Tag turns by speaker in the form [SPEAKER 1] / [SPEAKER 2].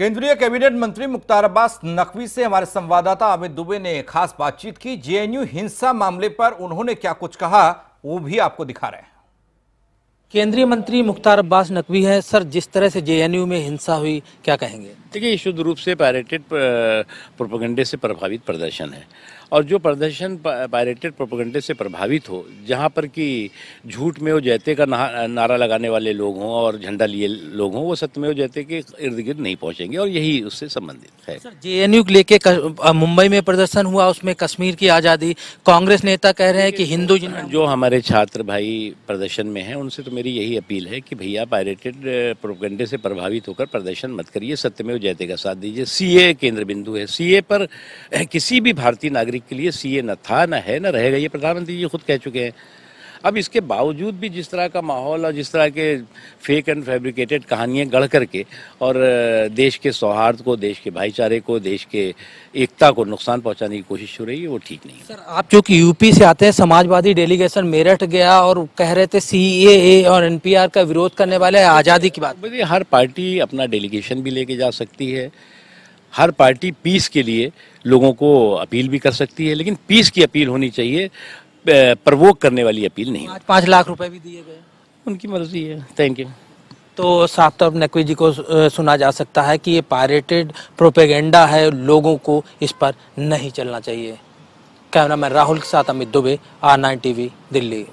[SPEAKER 1] केंद्रीय कैबिनेट मंत्री मुख्तार अब्बास नकवी से हमारे संवाददाता अमित दुबे ने खास बातचीत की जेएनयू हिंसा मामले पर उन्होंने क्या कुछ कहा वो भी आपको दिखा रहे हैं केंद्रीय मंत्री मुख्तार अब्बास नकवी हैं सर जिस तरह से जेएनयू में हिंसा
[SPEAKER 2] हुई क्या कहेंगे देखिए शुद्ध रूप से पायरेटेड प्रोपोगंडे से प्रभावित प्रदर्शन है और जो प्रदर्शन पायरेटेड प्रोपोगंडे से प्रभावित हो जहाँ पर कि झूठ में वो जैते का नारा लगाने वाले लोग हों और झंडा लिए लोग हों वो सत्य में वो जैते के इर्द गिर्द नहीं पहुँचेंगे और यही उससे संबंधित है सर
[SPEAKER 1] जे एन यू लेके मुंबई में प्रदर्शन हुआ उसमें कश्मीर की आज़ादी कांग्रेस नेता कह रहे हैं कि हिंदू हाँ,
[SPEAKER 2] जो हमारे छात्र भाई प्रदर्शन में हैं उनसे तो मेरी यही अपील है कि भैया पायरेटेड प्रोपोगंडे से प्रभावित होकर प्रदर्शन मत करिए सत्य में जयते का साथ दीजिए सीए केंद्र बिंदु है सीए पर किसी भी भारतीय नागरिक के लिए सीए न था न है न रहेगा ये प्रधानमंत्री जी खुद कह चुके हैं अब इसके बावजूद भी जिस तरह का माहौल और जिस तरह के फेक एंड फैब्रिकेटेड कहानियाँ गढ़ करके और देश के सौहार्द को देश के भाईचारे को देश के एकता को नुकसान पहुँचाने की कोशिश हो रही है वो ठीक नहीं सर
[SPEAKER 1] आप चूँकि यूपी से आते हैं समाजवादी डेलीगेशन मेरठ गया और कह रहे थे सी e और एन का विरोध करने वाले आज़ादी की बात
[SPEAKER 2] हर पार्टी अपना डेलीगेशन भी लेके जा सकती है हर पार्टी पीस के लिए लोगों को अपील भी कर सकती है लेकिन पीस की अपील होनी चाहिए प्रवोक करने वाली अपील नहीं आज पाँच लाख रुपए भी दिए गए उनकी मर्जी है
[SPEAKER 1] थैंक यू तो साफ तौर नकवी जी को सुना जा सकता है कि ये पायरेटेड प्रोपेगेंडा है लोगों को इस पर नहीं चलना चाहिए कैमरामैन राहुल के साथ Amit Dubey R nine T Delhi